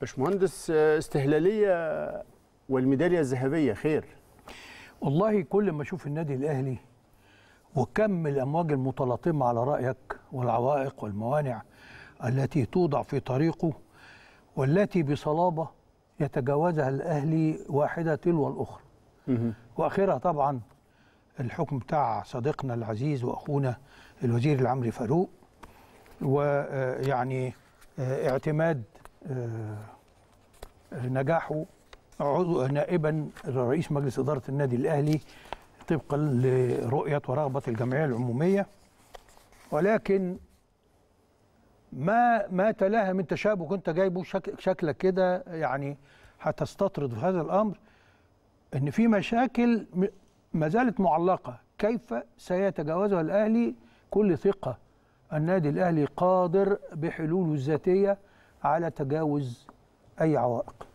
باشمهندس استهلاليه والميداليه الذهبيه خير والله كل ما اشوف النادي الاهلي وكم الامواج المتلاطمه على رايك والعوائق والموانع التي توضع في طريقه والتي بصلابه يتجاوزها الاهلي واحده تلو الاخرى واخرها طبعا الحكم بتاع صديقنا العزيز واخونا الوزير العمري فاروق ويعني اعتماد آه، نجاحه عضو نائبا رئيس مجلس اداره النادي الاهلي طبقا لرؤيه ورغبه الجمعيه العموميه ولكن ما ما تلاها من تشابه كنت جايبه شك شكلك كده يعني هتستطرد في هذا الامر ان في مشاكل ما زالت معلقه كيف سيتجاوزها الاهلي كل ثقه النادي الاهلي قادر بحلوله الذاتيه على تجاوز أي عوائق